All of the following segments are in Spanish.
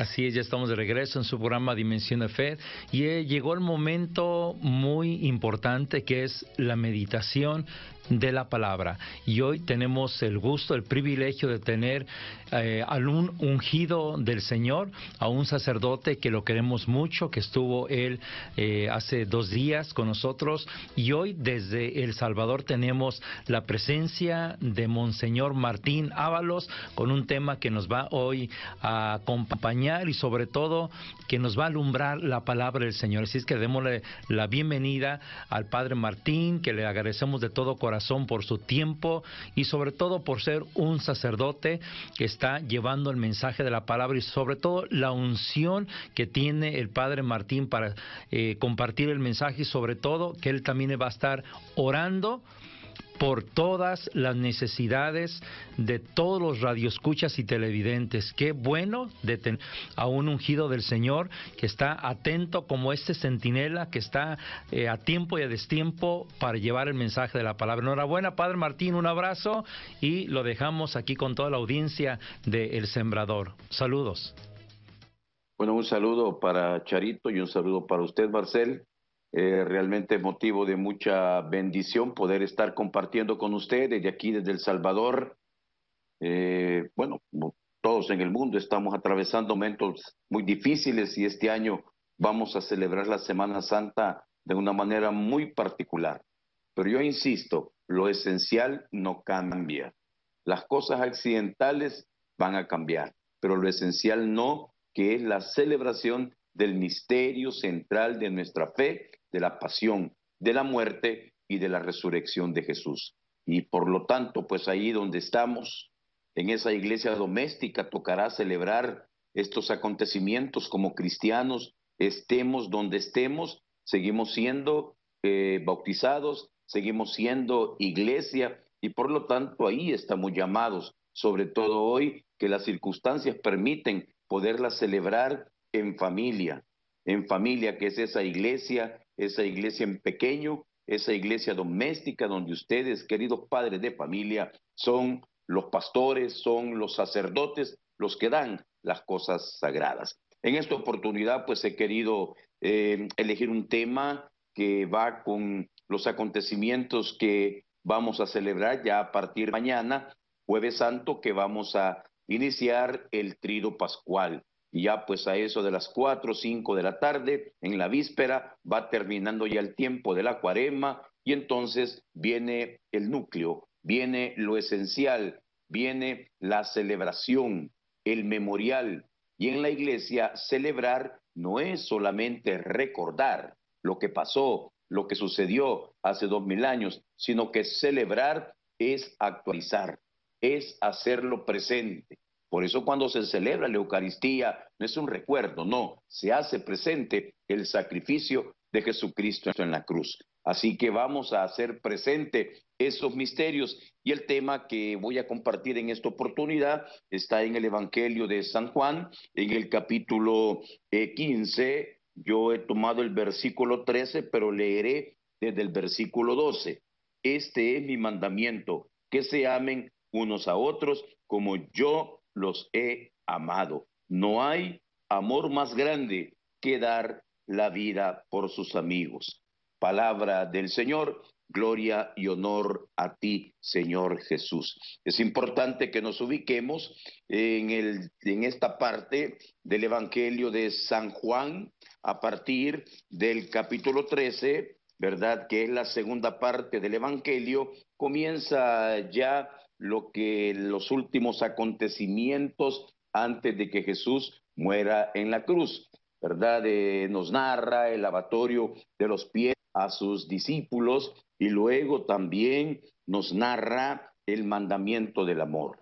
Así es, ya estamos de regreso en su programa Dimensión de Fe y eh, llegó el momento muy importante que es la meditación de la palabra. Y hoy tenemos el gusto, el privilegio de tener eh, al un ungido del Señor, a un sacerdote que lo queremos mucho, que estuvo él eh, hace dos días con nosotros. Y hoy desde El Salvador tenemos la presencia de Monseñor Martín Ábalos con un tema que nos va hoy a acompañar y sobre todo que nos va a alumbrar la palabra del Señor. Así es que démosle la bienvenida al Padre Martín, que le agradecemos de todo corazón por su tiempo y sobre todo por ser un sacerdote que está llevando el mensaje de la palabra y sobre todo la unción que tiene el Padre Martín para eh, compartir el mensaje y sobre todo que él también va a estar orando por todas las necesidades de todos los radioescuchas y televidentes. Qué bueno de a un ungido del Señor que está atento como este centinela que está eh, a tiempo y a destiempo para llevar el mensaje de la palabra. Enhorabuena, Padre Martín, un abrazo y lo dejamos aquí con toda la audiencia de El Sembrador. Saludos. Bueno, un saludo para Charito y un saludo para usted, Marcel. Eh, realmente motivo de mucha bendición poder estar compartiendo con ustedes de aquí, desde El Salvador. Eh, bueno, todos en el mundo estamos atravesando momentos muy difíciles y este año vamos a celebrar la Semana Santa de una manera muy particular. Pero yo insisto, lo esencial no cambia. Las cosas accidentales van a cambiar, pero lo esencial no, que es la celebración del misterio central de nuestra fe, de la pasión, de la muerte y de la resurrección de Jesús. Y por lo tanto, pues ahí donde estamos, en esa iglesia doméstica, tocará celebrar estos acontecimientos como cristianos, estemos donde estemos, seguimos siendo eh, bautizados, seguimos siendo iglesia y por lo tanto ahí estamos llamados, sobre todo hoy que las circunstancias permiten poderla celebrar en familia, en familia que es esa iglesia esa iglesia en pequeño, esa iglesia doméstica donde ustedes, queridos padres de familia, son los pastores, son los sacerdotes los que dan las cosas sagradas. En esta oportunidad, pues he querido eh, elegir un tema que va con los acontecimientos que vamos a celebrar ya a partir de mañana, jueves santo, que vamos a iniciar el trido pascual y ya pues a eso de las cuatro o 5 de la tarde, en la víspera, va terminando ya el tiempo de la cuarema y entonces viene el núcleo, viene lo esencial, viene la celebración, el memorial. Y en la iglesia celebrar no es solamente recordar lo que pasó, lo que sucedió hace dos mil años, sino que celebrar es actualizar, es hacerlo presente. Por eso cuando se celebra la Eucaristía no es un recuerdo, no, se hace presente el sacrificio de Jesucristo en la cruz. Así que vamos a hacer presente esos misterios y el tema que voy a compartir en esta oportunidad está en el Evangelio de San Juan, en el capítulo 15. Eh, yo he tomado el versículo 13, pero leeré desde el versículo 12. Este es mi mandamiento, que se amen unos a otros como yo los he amado. No hay amor más grande que dar la vida por sus amigos. Palabra del Señor, gloria y honor a ti, Señor Jesús. Es importante que nos ubiquemos en, el, en esta parte del Evangelio de San Juan a partir del capítulo 13, ¿verdad? Que es la segunda parte del Evangelio, comienza ya lo que los últimos acontecimientos antes de que Jesús muera en la cruz, ¿verdad? Eh, nos narra el lavatorio de los pies a sus discípulos y luego también nos narra el mandamiento del amor.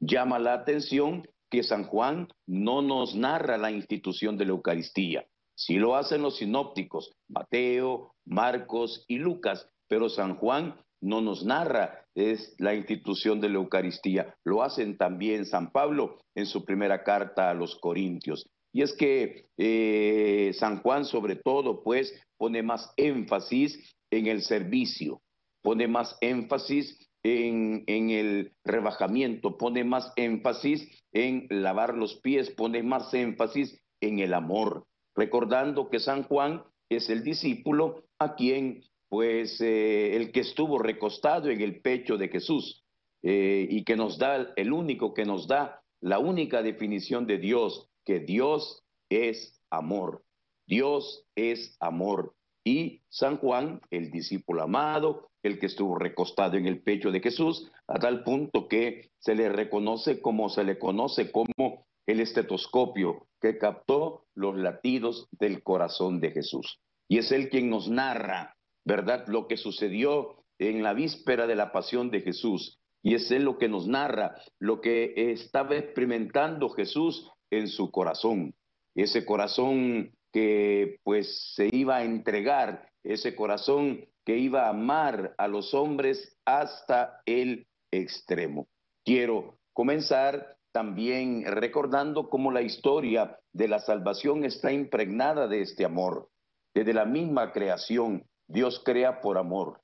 Llama la atención que San Juan no nos narra la institución de la Eucaristía. si lo hacen los sinópticos, Mateo, Marcos y Lucas, pero San Juan no nos narra, es la institución de la Eucaristía. Lo hacen también San Pablo en su primera carta a los Corintios. Y es que eh, San Juan sobre todo pues pone más énfasis en el servicio, pone más énfasis en, el rebajamiento, pone más énfasis en lavar los pies, pone más énfasis en el amor, recordando que San Juan es el discípulo a quien pues eh, el que estuvo recostado en el pecho de Jesús eh, y que nos da, el único que nos da la única definición de Dios, que Dios es amor. Dios es amor. Y San Juan, el discípulo amado, el que estuvo recostado en el pecho de Jesús, a tal punto que se le reconoce como se le conoce como el estetoscopio que captó los latidos del corazón de Jesús. Y es él quien nos narra ¿verdad? Lo que sucedió en la víspera de la pasión de Jesús. Y es es lo que nos narra, lo que estaba experimentando Jesús en su corazón. Ese corazón que pues se iba a entregar, ese corazón que iba a amar a los hombres hasta el extremo. Quiero comenzar también recordando cómo la historia de la salvación está impregnada de este amor. Desde la misma creación, Dios crea por amor.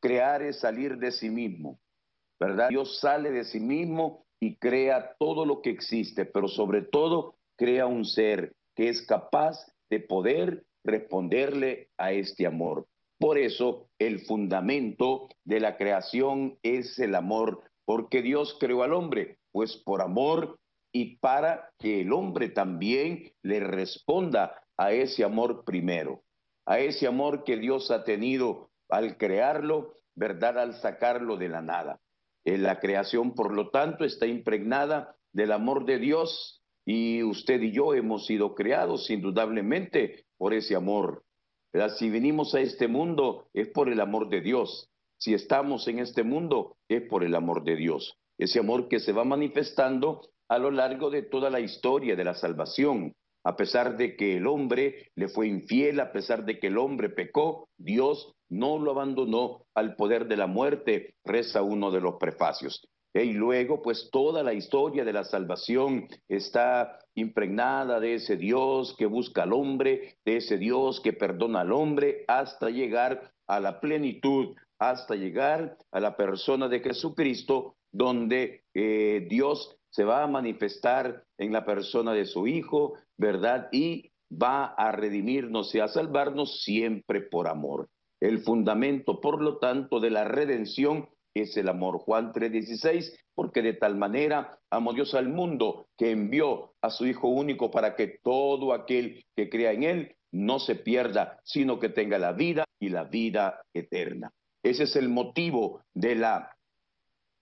Crear es salir de sí mismo, ¿verdad? Dios sale de sí mismo y crea todo lo que existe, pero sobre todo crea un ser que es capaz de poder responderle a este amor. Por eso el fundamento de la creación es el amor, porque Dios creó al hombre, pues por amor y para que el hombre también le responda a ese amor primero a ese amor que Dios ha tenido al crearlo, ¿verdad? Al sacarlo de la nada. Eh, la creación, por lo tanto, está impregnada del amor de Dios y usted y yo hemos sido creados indudablemente por ese amor. Si venimos a este mundo es por el amor de Dios. Si estamos en este mundo es por el amor de Dios. Ese amor que se va manifestando a lo largo de toda la historia de la salvación. A pesar de que el hombre le fue infiel, a pesar de que el hombre pecó, Dios no lo abandonó al poder de la muerte, reza uno de los prefacios. Eh, y luego, pues toda la historia de la salvación está impregnada de ese Dios que busca al hombre, de ese Dios que perdona al hombre, hasta llegar a la plenitud, hasta llegar a la persona de Jesucristo, donde eh, Dios se va a manifestar en la persona de su Hijo, ¿verdad? Y va a redimirnos y a salvarnos siempre por amor. El fundamento, por lo tanto, de la redención es el amor. Juan 3:16, porque de tal manera amó Dios al mundo que envió a su Hijo único para que todo aquel que crea en Él no se pierda, sino que tenga la vida y la vida eterna. Ese es el motivo de la,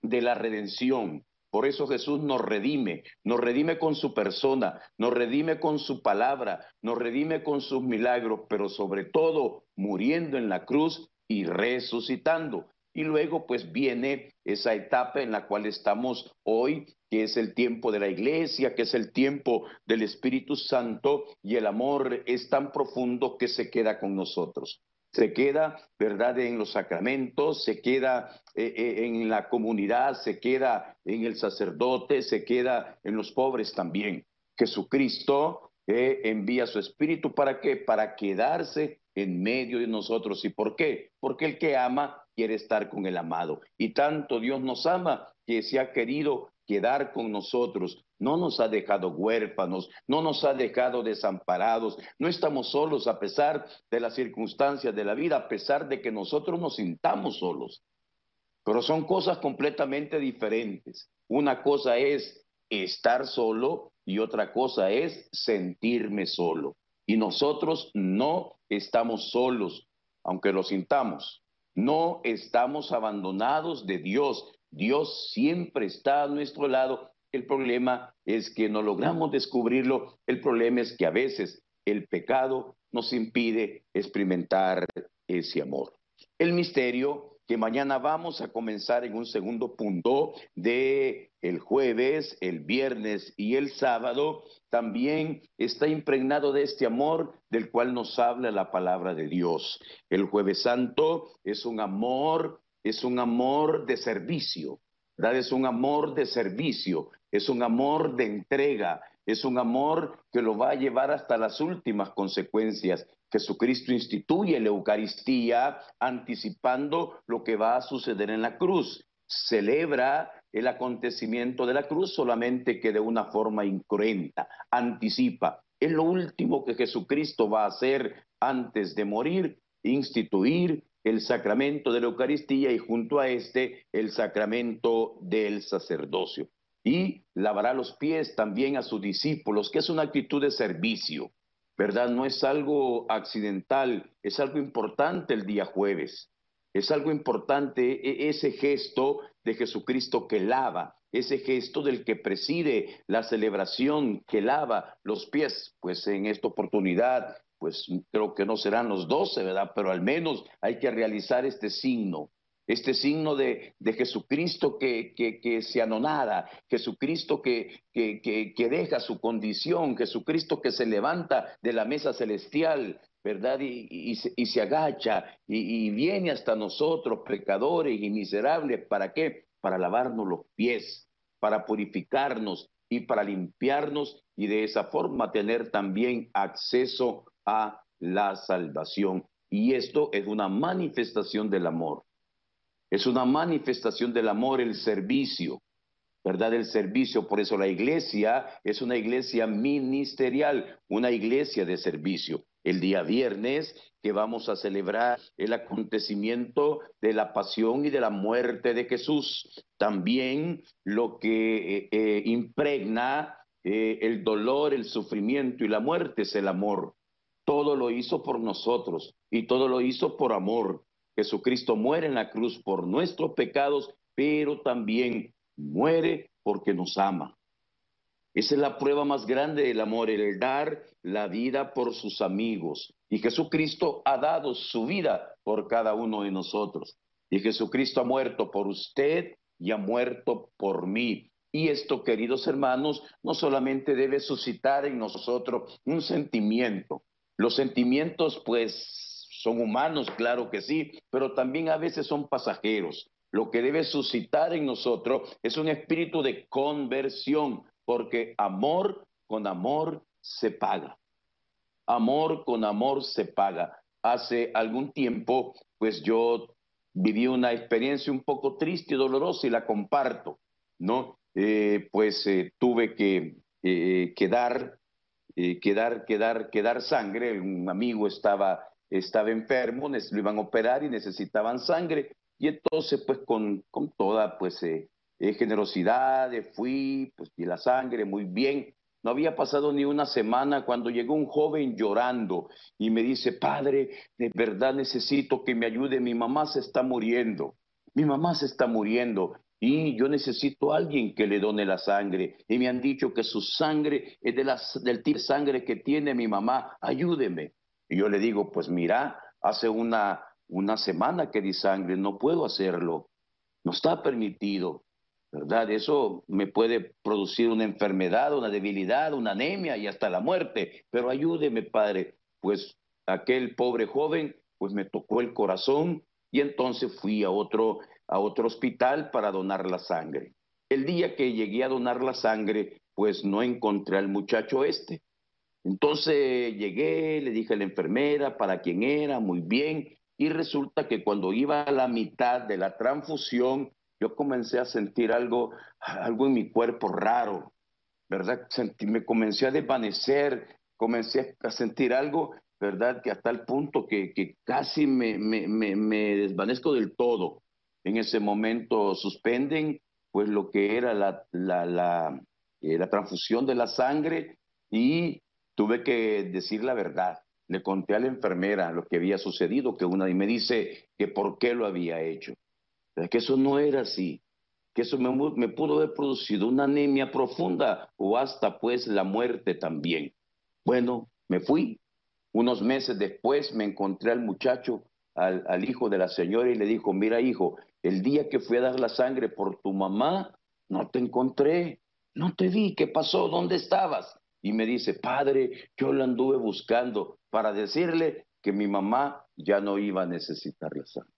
de la redención, por eso Jesús nos redime, nos redime con su persona, nos redime con su palabra, nos redime con sus milagros, pero sobre todo muriendo en la cruz y resucitando. Y luego pues viene esa etapa en la cual estamos hoy, que es el tiempo de la iglesia, que es el tiempo del Espíritu Santo y el amor es tan profundo que se queda con nosotros se queda, ¿verdad?, en los sacramentos, se queda eh, eh, en la comunidad, se queda en el sacerdote, se queda en los pobres también. Jesucristo eh, envía su espíritu para qué? Para quedarse en medio de nosotros. ¿Y por qué? Porque el que ama quiere estar con el amado. Y tanto Dios nos ama que se ha querido quedar con nosotros. No nos ha dejado huérfanos, no nos ha dejado desamparados. No estamos solos a pesar de las circunstancias de la vida, a pesar de que nosotros nos sintamos solos. Pero son cosas completamente diferentes. Una cosa es estar solo y otra cosa es sentirme solo. Y nosotros no estamos solos, aunque lo sintamos. No estamos abandonados de Dios. Dios siempre está a nuestro lado. El problema es que no logramos descubrirlo. El problema es que a veces el pecado nos impide experimentar ese amor. El misterio que mañana vamos a comenzar en un segundo punto de el jueves, el viernes y el sábado, también está impregnado de este amor del cual nos habla la palabra de Dios. El jueves santo es un amor es un amor de servicio, ¿verdad? Es un amor de servicio, es un amor de entrega, es un amor que lo va a llevar hasta las últimas consecuencias. Jesucristo instituye la Eucaristía anticipando lo que va a suceder en la cruz. Celebra el acontecimiento de la cruz solamente que de una forma incruenta, anticipa. Es lo último que Jesucristo va a hacer antes de morir, instituir el sacramento de la Eucaristía y junto a este el sacramento del sacerdocio. Y lavará los pies también a sus discípulos, que es una actitud de servicio, ¿verdad? No es algo accidental, es algo importante el día jueves. Es algo importante e-, ese gesto de Jesucristo que lava, ese gesto del que preside la celebración que lava los pies, pues en esta oportunidad pues mm, creo que no serán los doce, ¿verdad? Pero al menos hay que realizar este signo, este signo de, Jesucristo que, que, se anonada, Jesucristo que, que, deja su condición, Jesucristo que se levanta de la mesa celestial, ¿verdad? Y, se, y agacha y, viene hasta nosotros, pecadores y miserables, ¿para qué? Para lavarnos los pies, para purificarnos y para limpiarnos y de esa forma tener también acceso a la salvación. Y esto es una manifestación del amor. Es una manifestación del amor, el servicio, ¿verdad? El servicio. Por eso la iglesia es una iglesia ministerial, una iglesia de servicio. El día viernes que vamos a celebrar el acontecimiento de la pasión y de la muerte de Jesús. También lo que eh, eh, impregna eh, el dolor, el sufrimiento y la muerte es el amor todo lo hizo por nosotros y todo lo hizo por amor. Jesucristo muere en la cruz por nuestros pecados, pero también muere porque nos ama. Esa es la prueba más grande del amor, el dar la vida por sus amigos. Y Jesucristo ha dado su vida por cada uno de nosotros. Y Jesucristo ha muerto por usted y ha muerto por mí. Y esto, queridos hermanos, no solamente debe suscitar en nosotros un sentimiento, los sentimientos, pues, son humanos, claro que sí, pero también a veces son pasajeros. Lo que debe suscitar en nosotros es un espíritu de conversión, porque amor con amor se paga. Amor con amor se paga. Hace algún tiempo, pues yo viví una experiencia un poco triste y dolorosa y la comparto, ¿no? Eh, pues eh, tuve que eh, quedar eh, quedar, quedar, quedar sangre. Un amigo estaba, estaba enfermo, lo iban a operar y necesitaban sangre. Y entonces, pues con, toda pues, eh, eh, generosidad, fui, pues y la sangre, muy bien. No había pasado ni una semana cuando llegó un joven llorando y me dice, padre, de verdad necesito que me ayude, mi mamá se está muriendo, mi mamá se está muriendo y yo necesito a alguien que le done la sangre. Y me han dicho que su sangre es de las, del tipo de sangre que tiene mi mamá, ayúdeme. Y yo le digo, pues mira, hace una, una semana que di sangre, no puedo hacerlo, no está permitido, ¿verdad? Eso me puede producir una enfermedad, una debilidad, una anemia y hasta la muerte, pero ayúdeme, Padre. Pues aquel pobre joven, pues me tocó el corazón y entonces fui a otro, a otro hospital para donar la sangre. El día que llegué a donar la sangre, pues no encontré al muchacho este. Entonces llegué, le dije a la enfermera para quién era, muy bien, y resulta que cuando iba a la mitad de la transfusión, yo comencé a sentir algo, algo en mi cuerpo raro, ¿verdad? me comencé a desvanecer, comencé a sentir algo ¿verdad? Que hasta el punto que, casi me, desvanezco del todo. En ese momento suspenden pues lo que era eh, la, transfusión de la sangre y tuve que decir la verdad. Le conté a la enfermera lo que había sucedido, que una y me dice que por qué lo había hecho. Que eso no era así, que eso me, me pudo haber producido una anemia profunda o hasta pues la muerte también. Bueno, me fui, unos meses después me encontré al muchacho, al, hijo de la señora, y le dijo, mira hijo, el día que fui a dar la sangre por tu mamá, no te encontré, no te vi, ¿qué pasó? ¿Dónde estabas? Y me dice, padre, yo la anduve buscando para decirle que mi mamá ya no iba a necesitar la sangre.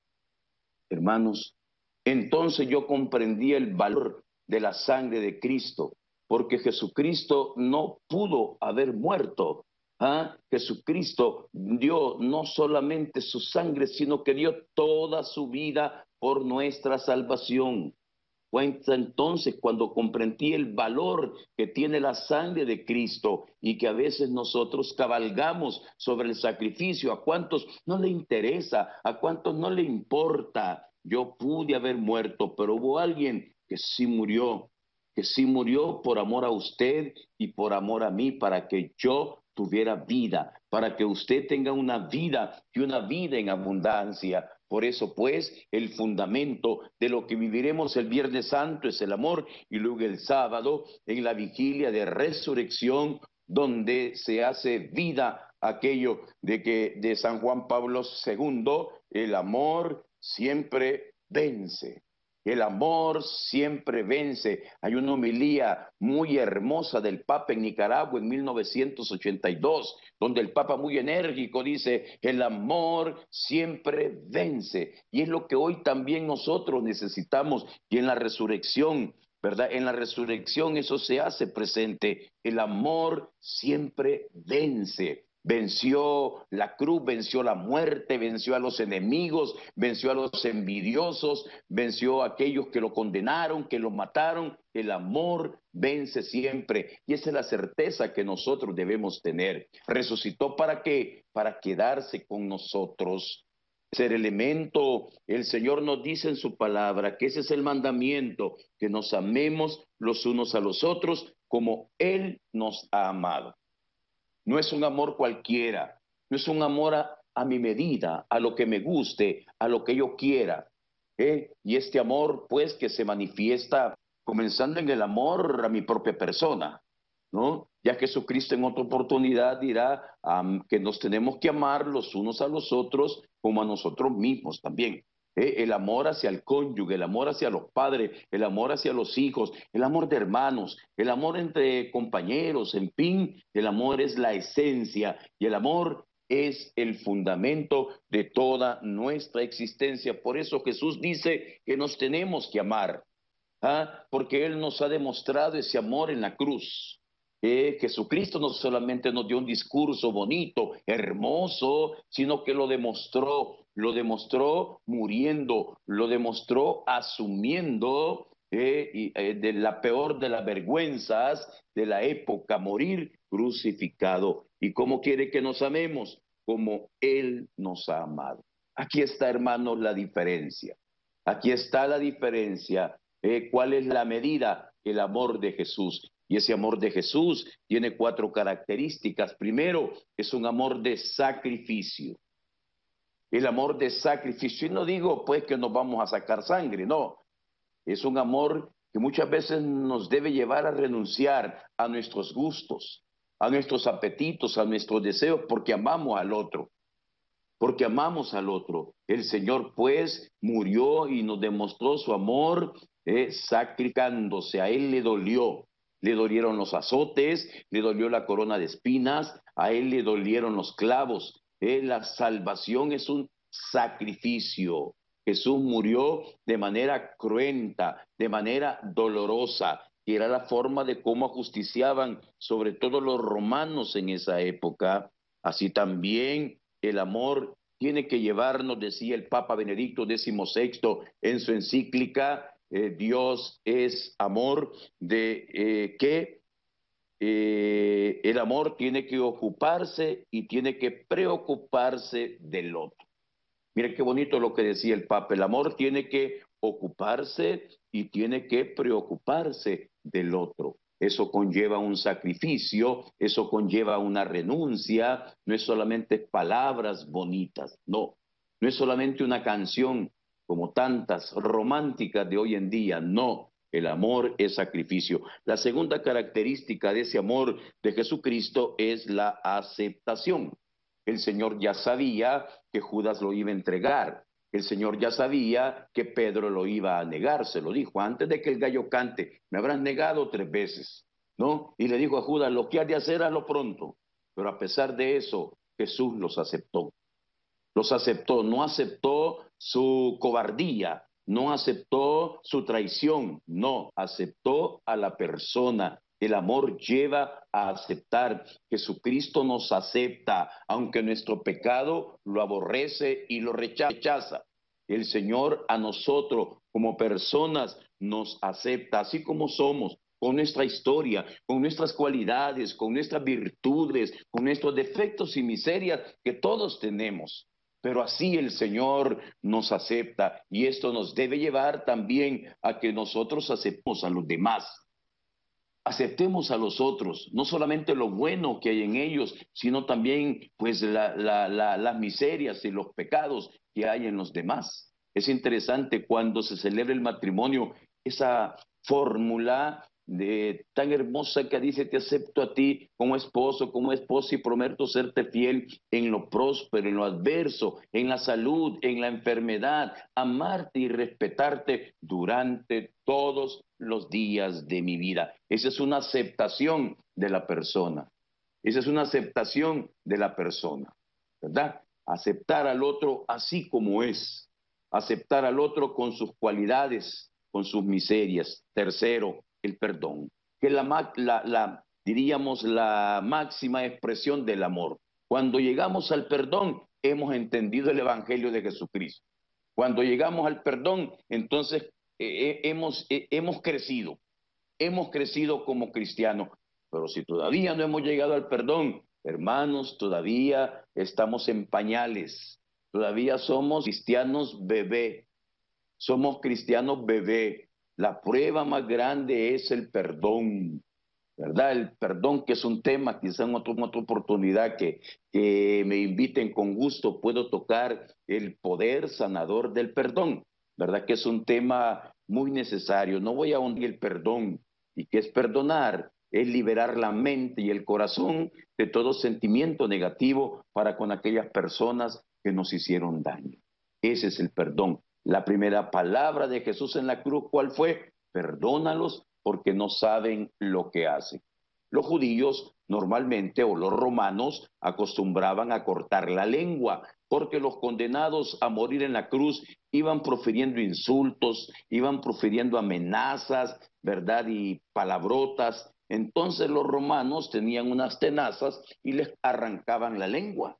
Hermanos, entonces yo comprendí el valor de la sangre de Cristo, porque Jesucristo no pudo haber muerto Jesucristo dio no solamente su sangre, sino que dio toda su vida por nuestra salvación. Cuenta entonces cuando comprendí el valor que tiene la sangre de Cristo y que a veces nosotros cabalgamos sobre el sacrificio, a cuántos no le interesa, a cuántos no le importa. Yo pude haber muerto, pero hubo alguien que sí murió que sí murió por amor a usted y por amor a mí, para que yo tuviera vida, para que usted tenga una vida y una vida en abundancia. Por eso, pues, el fundamento de lo que viviremos el Viernes Santo es el amor y luego el sábado en la vigilia de resurrección, donde se hace vida aquello de que de San Juan Pablo II, el amor siempre vence. El amor siempre vence. Hay una homilía muy hermosa del Papa en Nicaragua en 1982, donde el Papa muy enérgico dice, el amor siempre vence. Y es lo que hoy también nosotros necesitamos y en la resurrección, ¿verdad? En la resurrección eso se hace presente. El amor siempre vence. Venció la cruz, venció la muerte, venció a los enemigos, venció a los envidiosos, venció a aquellos que lo condenaron, que lo mataron. El amor vence siempre y esa es la certeza que nosotros debemos tener. Resucitó para qué? Para quedarse con nosotros ser elemento. El Señor nos dice en su palabra que ese es el mandamiento, que nos amemos los unos a los otros como Él nos ha amado. No es un amor cualquiera, no es un amor a, mi medida, a lo que me guste, a lo que yo quiera. ¿eh? Y este amor, pues, que se manifiesta comenzando en el amor a mi propia persona, ¿no? Ya Jesucristo en otra oportunidad dirá que nos tenemos que amar los unos a los otros como a nosotros mismos también. ¿eh? el amor hacia el cónyuge, el amor hacia los padres, el amor hacia los hijos, el amor de hermanos, el amor entre compañeros, en fin, el amor es la esencia y el amor es el fundamento de toda nuestra existencia. Por eso Jesús dice que nos tenemos que amar, ¿ah? porque Él nos ha demostrado ese amor en la cruz. ¿eh? Jesucristo no solamente nos dio un discurso bonito, hermoso, sino que lo demostró lo demostró muriendo, lo demostró asumiendo eh, y, eh, de la peor de las vergüenzas de la época, morir crucificado. ¿Y cómo quiere que nos amemos? Como Él nos ha amado. Aquí está, hermanos, la diferencia. Aquí está la diferencia. Eh, ¿Cuál es la medida? El amor de Jesús. Y ese amor de Jesús tiene cuatro características. Primero, es un amor de sacrificio el amor de sacrificio. Y no digo pues que nos vamos a sacar sangre, no. Es un amor que muchas veces nos debe llevar a renunciar a nuestros gustos, a nuestros apetitos, a nuestros deseos, porque amamos al otro, porque amamos al otro. El Señor pues murió y nos demostró su amor eh, sacrificándose. A Él le dolió, le dolieron los azotes, le dolió la corona de espinas, a Él le dolieron los clavos, eh, la salvación es un sacrificio. Jesús murió de manera cruenta, de manera dolorosa, y era la forma de cómo ajusticiaban, sobre todo los romanos en esa época. Así también el amor tiene que llevarnos, decía el Papa Benedicto XVI en su encíclica, eh, Dios es amor, de eh, que eh, el amor tiene que ocuparse y tiene que preocuparse del otro. Mira qué bonito lo que decía el Papa, el amor tiene que ocuparse y tiene que preocuparse del otro. Eso conlleva un sacrificio, eso conlleva una renuncia, no es solamente palabras bonitas, no, no es solamente una canción como tantas románticas de hoy en día, no, el amor es sacrificio. La segunda característica de ese amor de Jesucristo es la aceptación. El Señor ya sabía que Judas lo iba a entregar. El Señor ya sabía que Pedro lo iba a negar, se lo dijo antes de que el gallo cante, me habrás negado tres veces, ¿no? Y le dijo a Judas, lo que has de hacer, hazlo pronto. Pero a pesar de eso, Jesús los aceptó. Los aceptó, no aceptó su cobardía, no aceptó su traición, no, aceptó a la persona. El amor lleva a aceptar. Jesucristo nos acepta, aunque nuestro pecado lo aborrece y lo rechaza. El Señor a nosotros como personas nos acepta, así como somos, con nuestra historia, con nuestras cualidades, con nuestras virtudes, con nuestros defectos y miserias que todos tenemos. Pero así el Señor nos acepta y esto nos debe llevar también a que nosotros aceptemos a los demás. Aceptemos a los otros, no solamente lo bueno que hay en ellos, sino también pues las miserias y los pecados que hay en los demás. Es interesante cuando se celebra el matrimonio esa fórmula de, tan hermosa que dice, te acepto a ti como esposo, como esposo y prometo serte fiel en lo próspero, en lo adverso, en la salud, en la enfermedad, amarte y respetarte durante todos los días de mi vida. Esa es una aceptación de la persona. Esa es una aceptación de la persona, ¿verdad? Aceptar al otro así como es. Aceptar al otro con sus cualidades, con sus miserias. Tercero, el perdón, que la, la, diríamos la máxima expresión del amor. Cuando llegamos al perdón, hemos entendido el Evangelio de Jesucristo. Cuando llegamos al perdón, entonces eh, eh, hemos, eh, hemos crecido, hemos crecido como cristianos. Pero si todavía no hemos llegado al perdón, hermanos, todavía estamos en pañales, todavía somos cristianos bebé, somos cristianos bebé, la prueba más grande es el perdón, ¿verdad? El perdón, que es un tema, quizá en otra, otra oportunidad que, que me inviten con gusto, puedo tocar el poder sanador del perdón, ¿verdad? Que es un tema muy necesario. No voy a hundir el perdón, y que es perdonar, es liberar la mente y el corazón de todo sentimiento negativo para con aquellas personas que nos hicieron daño. Ese es el perdón. La primera palabra de Jesús en la cruz, ¿cuál fue? Perdónalos porque no saben lo que hacen. Los judíos normalmente o los romanos acostumbraban a cortar la lengua porque los condenados a morir en la cruz iban profiriendo insultos, iban profiriendo amenazas, ¿verdad? Y palabrotas. Entonces los romanos tenían unas tenazas y les arrancaban la lengua.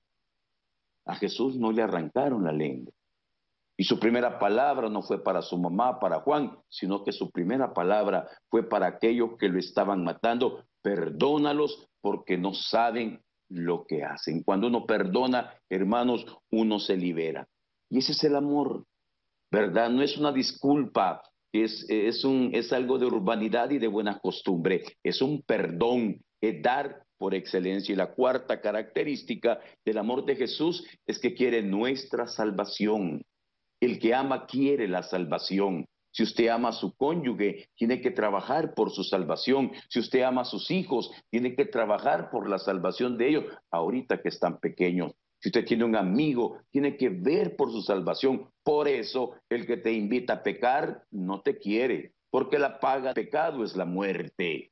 A Jesús no le arrancaron la lengua. Y su primera palabra no fue para su mamá, para Juan, sino que su primera palabra fue para aquellos que lo estaban matando. Perdónalos porque no saben lo que hacen. Cuando uno perdona, hermanos, uno se libera. Y ese es el amor, ¿verdad? No es una disculpa, es, algo de urbanidad y de buena costumbre, es un perdón, es dar por excelencia. Y la cuarta característica del amor de Jesús es que quiere nuestra salvación. El que ama quiere la salvación. Si usted ama a su cónyuge, tiene que trabajar por su salvación. Si usted ama a sus hijos, tiene que trabajar por la salvación de ellos, ahorita que están pequeños. Si usted tiene un amigo, tiene que ver por su salvación. Por eso, el que te invita a pecar no te quiere, porque la paga del pecado es la muerte.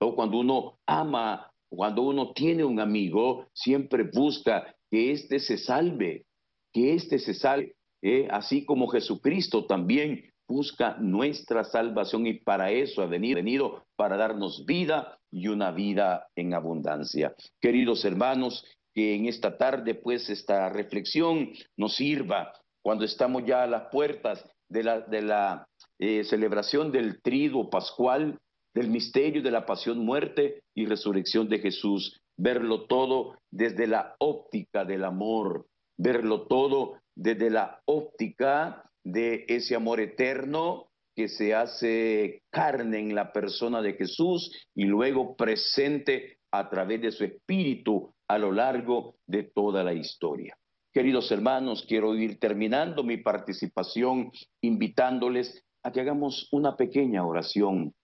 O cuando uno ama, cuando uno tiene un amigo, siempre busca que éste se salve, que éste se salve ¿eh? así como Jesucristo también busca nuestra salvación y para eso ha venido, venido para darnos vida y una vida en abundancia. Queridos hermanos, que en esta tarde pues esta reflexión nos sirva cuando estamos ya a las puertas de la, eh, celebración del trigo pascual, del misterio de la pasión, muerte y resurrección de Jesús, verlo todo desde la óptica del amor, verlo todo desde la óptica de ese amor eterno que se hace carne en la persona de Jesús y luego presente a través de su espíritu a lo largo de toda la historia. Queridos hermanos, quiero ir terminando mi participación invitándoles a que hagamos una pequeña oración.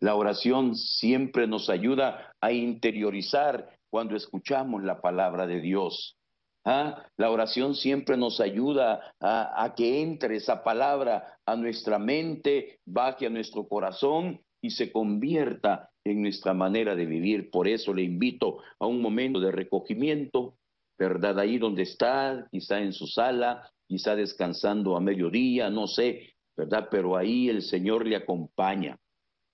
La oración siempre nos ayuda a interiorizar cuando escuchamos la palabra de Dios. ¿ah? La oración siempre nos ayuda a, a, que entre esa palabra a nuestra mente, baje a nuestro corazón y se convierta en nuestra manera de vivir. Por eso le invito a un momento de recogimiento, ¿verdad? Ahí donde está, quizá en su sala, quizá descansando a mediodía, no sé, ¿verdad? Pero ahí el Señor le acompaña.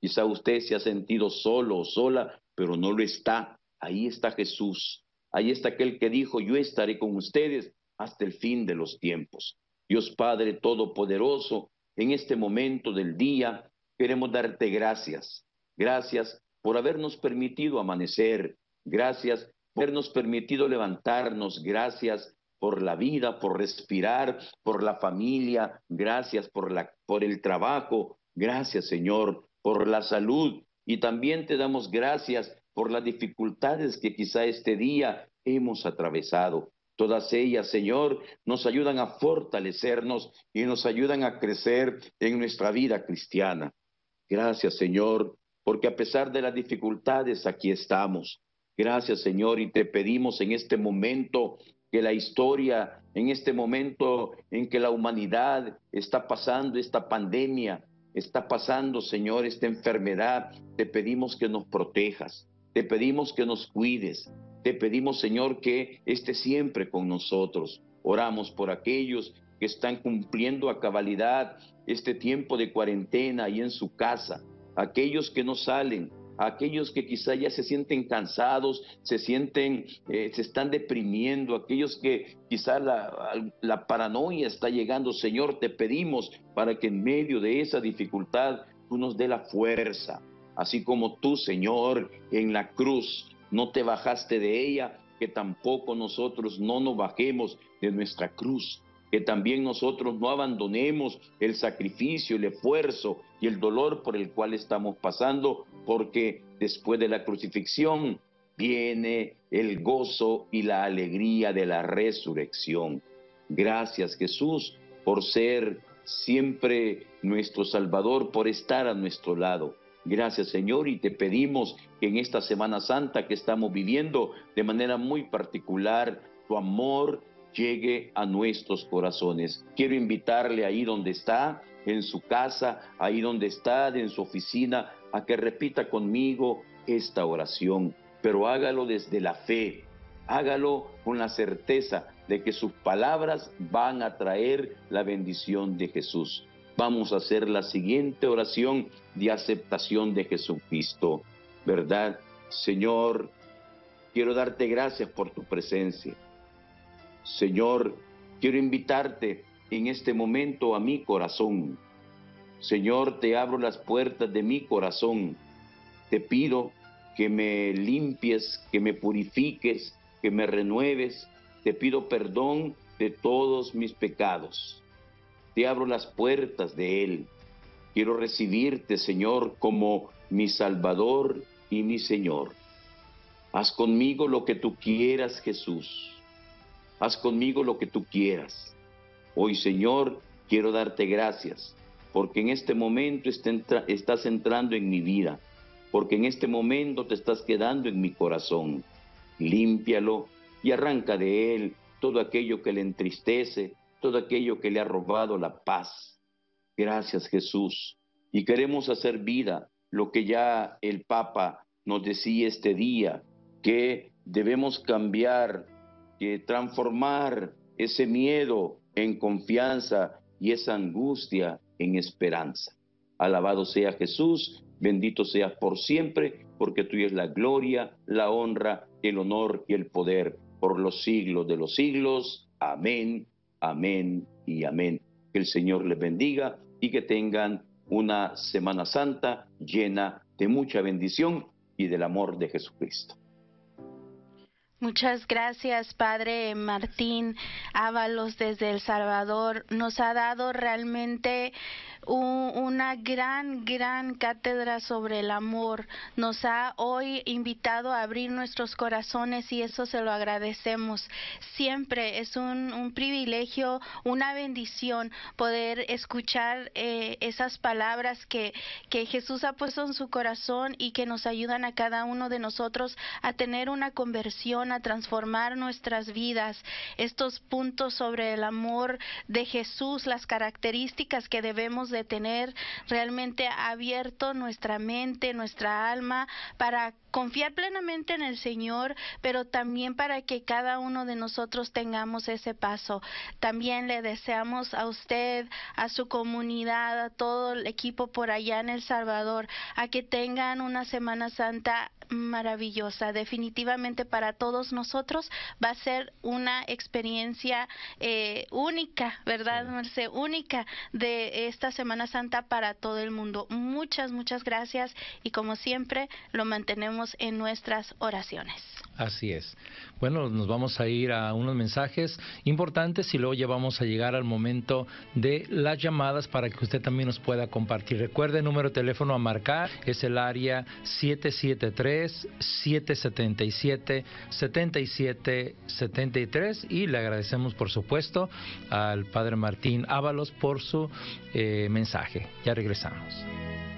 Quizá usted se ha sentido solo o sola, pero no lo está. Ahí está Jesús Ahí está aquel que dijo, yo estaré con ustedes hasta el fin de los tiempos. Dios Padre Todopoderoso, en este momento del día queremos darte gracias. Gracias por habernos permitido amanecer. Gracias por habernos permitido levantarnos. Gracias por la vida, por respirar, por la familia. Gracias por, por el trabajo. Gracias, Señor, por la salud. Y también te damos gracias por las dificultades que quizá este día hemos atravesado. Todas ellas, Señor, nos ayudan a fortalecernos y nos ayudan a crecer en nuestra vida cristiana. Gracias, Señor, porque a pesar de las dificultades, aquí estamos. Gracias, Señor, y te pedimos en este momento que la historia, en este momento en que la humanidad está pasando esta pandemia, está pasando, Señor, esta enfermedad, te pedimos que nos protejas. Te pedimos que nos cuides. Te pedimos, Señor, que esté siempre con nosotros. Oramos por aquellos que están cumpliendo a cabalidad este tiempo de cuarentena y en su casa, aquellos que no salen, aquellos que quizá ya se sienten cansados, se sienten, eh, se están deprimiendo, aquellos que quizá la, la paranoia está llegando. Señor, te pedimos para que en medio de esa dificultad tú nos dé la fuerza, así como tú, Señor, en la cruz no te bajaste de ella, que tampoco nosotros no nos bajemos de nuestra cruz, que también nosotros no abandonemos el sacrificio, el esfuerzo y el dolor por el cual estamos pasando, porque después de la crucifixión viene el gozo y la alegría de la resurrección. Gracias Jesús por ser siempre nuestro Salvador, por estar a nuestro lado. Gracias Señor y te pedimos que en esta Semana Santa que estamos viviendo de manera muy particular, tu amor llegue a nuestros corazones. Quiero invitarle ahí donde está, en su casa, ahí donde está, en su oficina, a que repita conmigo esta oración, pero hágalo desde la fe, hágalo con la certeza de que sus palabras van a traer la bendición de Jesús vamos a hacer la siguiente oración de aceptación de Jesucristo, ¿verdad? Señor, quiero darte gracias por tu presencia. Señor, quiero invitarte en este momento a mi corazón. Señor, te abro las puertas de mi corazón. Te pido que me limpies, que me purifiques, que me renueves. Te pido perdón de todos mis pecados te abro las puertas de Él. Quiero recibirte, Señor, como mi Salvador y mi Señor. Haz conmigo lo que tú quieras, Jesús. Haz conmigo lo que tú quieras. Hoy, Señor, quiero darte gracias, porque en este momento estás entrando en mi vida, porque en este momento te estás quedando en mi corazón. Límpialo y arranca de él todo aquello que le entristece, todo aquello que le ha robado la paz. Gracias Jesús. Y queremos hacer vida lo que ya el Papa nos decía este día, que debemos cambiar, que transformar ese miedo en confianza y esa angustia en esperanza. Alabado sea Jesús, bendito seas por siempre, porque tú es la gloria, la honra, el honor y el poder por los siglos de los siglos. Amén Amén y amén. Que el Señor les bendiga y que tengan una Semana Santa llena de mucha bendición y del amor de Jesucristo. Muchas gracias, Padre Martín Ábalos desde El Salvador. Nos ha dado realmente una gran, gran cátedra sobre el amor. Nos ha hoy invitado a abrir nuestros corazones y eso se lo agradecemos. Siempre es un, privilegio, una bendición poder escuchar eh, esas palabras que, que Jesús ha puesto en su corazón y que nos ayudan a cada uno de nosotros a tener una conversión transformar nuestras vidas, estos puntos sobre el amor de Jesús, las características que debemos de tener, realmente abierto nuestra mente, nuestra alma para confiar plenamente en el Señor, pero también para que cada uno de nosotros tengamos ese paso. También le deseamos a usted, a su comunidad, a todo el equipo por allá en El Salvador, a que tengan una Semana Santa maravillosa, definitivamente para todos nosotros va a ser una experiencia eh, única, ¿verdad, Marce? Única de esta Semana Santa para todo el mundo. Muchas, muchas gracias y como siempre lo mantenemos en nuestras oraciones. Así es. Bueno, nos vamos a ir a unos mensajes importantes y luego ya vamos a llegar al momento de las llamadas para que usted también nos pueda compartir. Recuerde el número de teléfono a marcar, es el área 773 777 siete 7773 y le agradecemos por supuesto al Padre Martín Ábalos por su eh, mensaje. Ya regresamos.